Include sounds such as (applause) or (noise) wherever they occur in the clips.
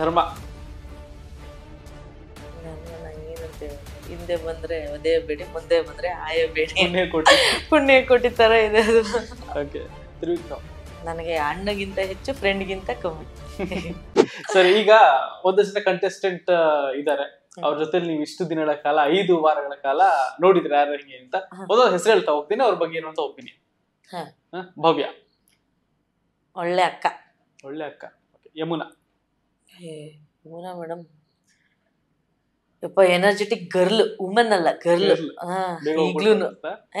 ಧರ್ಮ ಏನಂತೆ ಹಿಂದೆ ಬಂದ್ರೆ ಅದೇ ಬೇಡಿ ಮುಂದೆ ಬಂದ್ರೆ ಆಯೇ ಬೇಡಿ ಪುಣ್ಯ ಕೋಟಿ ಪುಣ್ಯ ಕೋಟಿ ತರ ಇದೆ ಅದು ಓಕೆ ನನಗೆ ಅಣ್ಣಗಿಂತ ಹೆಚ್ಚು ಫ್ರೆಂಡ್ಗಿಂತ ಕಮ್ಮಿ ಸರ್ ಈಗ ಒಂದಷ್ಟು ಕಂಟೆಸ್ಟೆಂಟ್ ಇದ್ದಾರೆ ಅವ್ರ ಜೊತೆ ನೀವು ಇಷ್ಟು ದಿನಗಳ ಕಾಲ ಐದು ವಾರಗಳ ಕಾಲ ನೋಡಿದ್ರೆ ಯಾರು ಹೆಂಗೆ ಅಂತ ಒಂದೊಂದು ಹೆಸರು ಹೇಳ್ತಾ ಹೋಗ್ತೀನಿ ಅವ್ರ ಬಗ್ಗೆ ಏನು ಅಂತ ಒಪಿನಿಯನ್ ಭವ್ಯ ಒಳ್ಳೆ ಅಕ್ಕ ಒಳ್ಳೆ ಅಕ್ಕ ಯಮುನಾ ಹೇ ಮೋನಾ ಮೇಡಮ್ ಯಪ್ಪ ಎನರ್ಜೆಟಿಕ್ ಗರ್ಲ್ ವುಮೆನ್ ಅಲ್ಲ ಗರ್ಲ್ ಈಗ್ಲೂ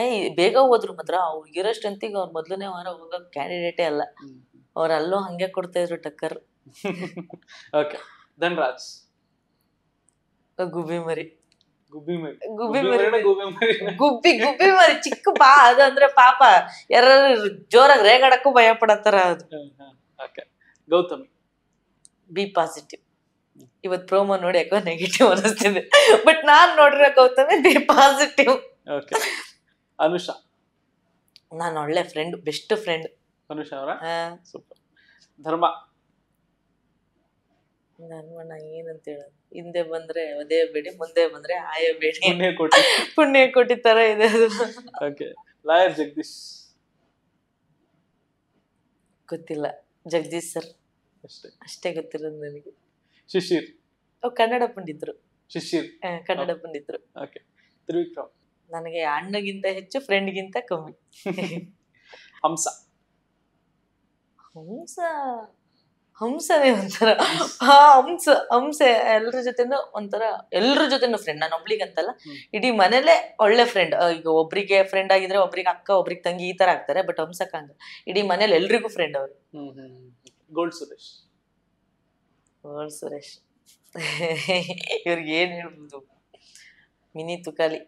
ಏ ಬೇಗ ಹೋದ್ರು ಮಾತ್ರ ಅವ್ರಿಗಿರೋ ಸ್ಟ್ರೆಂತಿಗೆ ಅವ್ರು ಮೊದಲನೇ ವಾರ ಹೋಗೋ ಕ್ಯಾಂಡಿಡೇಟೇ ಅಲ್ಲ ಅವ್ರು ಅಲ್ಲೂ ಹಂಗೆ ಕೊಡ್ತಾ ಇದ್ರು ಟಕ್ಕರ್ ಓಕೆ ಧನ್ರಾಜ್ ಗುಬ್ಬಿ ಮರಿ ಗುಬ್ಬಿ ಮರಿ ಗುಬ್ಬಿ ಮರಿ ಗುಬ್ಬಿ ಗುಬ್ಬಿ ಮರಿ ಚಿಕ್ಕ ಪಾ ಅಂದ್ರೆ ಪಾಪ ಯಾರು ಜೋರಾಗಿ ರೇಗಾಡಕ್ಕೂ ಭಯ ಪಡತ್ತಾರ ಅದು ಓಕೆ ಗೌತಮಿ ಬಿ ಪಾಸಿಟಿವ್ ಇವತ್ತು ಪ್ರೋಮೋ ನೋಡಿ ಯಾಕೋ ನೆಗೆಟಿವ್ ಅನಿಸ್ತಿದೆ ಬಟ್ ನಾನು ನೋಡಿರೋ ಗೌತಮಿ ಬಿ ಪಾಸಿಟಿವ್ ಅನುಷಾ ನಾನು ಒಳ್ಳೆ ಫ್ರೆಂಡ್ ಬೆಸ್ಟ್ ಫ್ರೆಂಡ್ ಅನುಷಾ ಅವರ ಸೂಪರ್ ಧರ್ಮ ಧರ್ಮನ ಏನಂತ ಹೇಳೋದು ಹಿಂದೆ ಬಂದ್ರೆ ಬೇಡಿ ಮುಂದೆ ಬಂದ್ರೆ ಬೇಡಿ ಪುಣ್ಯ ಕೋಟಿ ಪುಣ್ಯ ಕೊಟ್ಟಿ ತರ ಇದೆ ಅದು ಓಕೆ ಲಾಯರ್ ಜಗದೀಶ್ ಗೊತ್ತಿಲ್ಲ ಜಗದೀಶ್ ಸರ್ ಅಷ್ಟೇ ಅಷ್ಟೇ ಗೊತ್ತಿರೋದು ನನಗೆ ಶಿಶಿರ್ ಕನ್ನಡ ಪಂಡಿತರು ಶಿಶಿರ್ ಕನ್ನಡ ಪಂಡಿತರು ಓಕೆ ತ್ರಿವಿಕ್ರಮ್ ನನಗೆ ಅಣ್ಣಗಿಂತ ಹೆಚ್ಚು ಫ್ರೆಂಡ್ಗಿಂತ ಕಮ್ಮಿ (laughs) ಹಂಸ ಹಂಸ ಹಂಸನೇ ಒಂಥರ ಹಾ ಹಂಸ ಹಂಸ ಎಲ್ಲರ ಜೊತೆನೂ ಒಂಥರ ಎಲ್ರ ಜೊತೆನೂ ಫ್ರೆಂಡ್ ನಾನು ಒಬ್ಳಿಗೆ ಇಡೀ ಮನೇಲೆ ಒಳ್ಳೆ ಫ್ರೆಂಡ್ ಈಗ ಒಬ್ರಿಗೆ ಫ್ರೆಂಡ್ ಆಗಿದ್ರೆ ಒಬ್ರಿಗೆ ಅಕ್ಕ ಒಬ್ರಿಗೆ ತಂಗಿ ಈ ತರ ಆಗ್ತಾರೆ ಬಟ್ ಹಂಸಕ್ಕ ಇಡೀ ಮನೇಲಿ ಎಲ್ರಿಗೂ ಫ್ರೆಂಡ್ ಅವರು ಗೋಲ್ಡ್ ಸುರೇಶ್ ಗೋಲ್ಡ್ ಸುರೇಶ್ ಇವ್ರಿಗೆ ಏನ್ ಹೇಳ್ಬೋದು ಮಿನಿ ತುಕಾಲಿ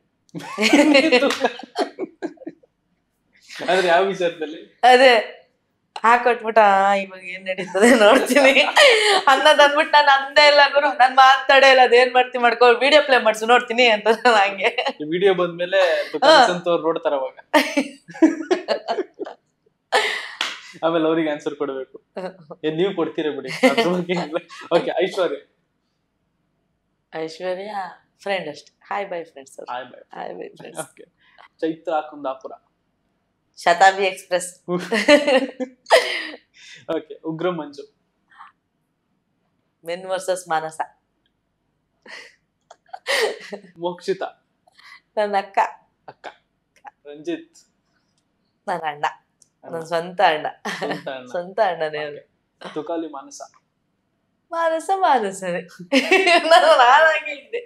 ಯಾವ ವಿಚಾರದಲ್ಲಿ ಅದೇ ಹಾಕೊಟ್ಬಿಟ್ಟ ಇವಾಗ ಏನ್ ನಡೀತದೆ ನೋಡ್ತೀನಿ ಅನ್ನೋದ್ ಅಂದ್ಬಿಟ್ಟು ನಾನು ಅಂದೇ ಇಲ್ಲ ಗುರು ನಾನು ಮಾತಾಡೇ ಇಲ್ಲ ಅದೇನ್ ಮಾಡ್ತಿ ಮಾಡ್ಕೊ ವಿಡಿಯೋ ಪ್ಲೇ ಮಾಡ್ಸು ನೋಡ್ತೀನಿ ಅಂತ ಹಂಗೆ ವಿಡಿಯೋ ಬಂದ್ಮೇಲೆ ನೋಡ್ತಾರ ಅವಾಗ (laughs) ಆಮೇಲೆ ಅವ್ರಿಗೆ ಆನ್ಸರ್ ಕೊಡಬೇಕು ನೀವು ಕೊಡ್ತೀರಾ ಬಿಡಿ ಓಕೆ ಐಶ್ವರ್ಯ ಐಶ್ವರ್ಯ ಫ್ರೆಂಡ್ ಅಷ್ಟೇ hi bye friends hi bye hi bye friends okay Chaitra Kundapura Shatabdi express okay Ugramm Manju men versus Manasa Mokshitha ನನ್ನ ಅಕ್ಕ ಅಕ್ಕ ರಂಜಿತ್ ನನ್ನ ಅಣ್ಣ ನನ್ನ ಸ್ವಂತ ಅಣ್ಣ ಸ್ವಂತ ಅಣ್ಣನೇ ತುಕಾಲಿ ಮಾನಸ ಮಾನಸ ಮಾನಸನೇ ನಾನು ನಾನಾಗಿದ್ದೆ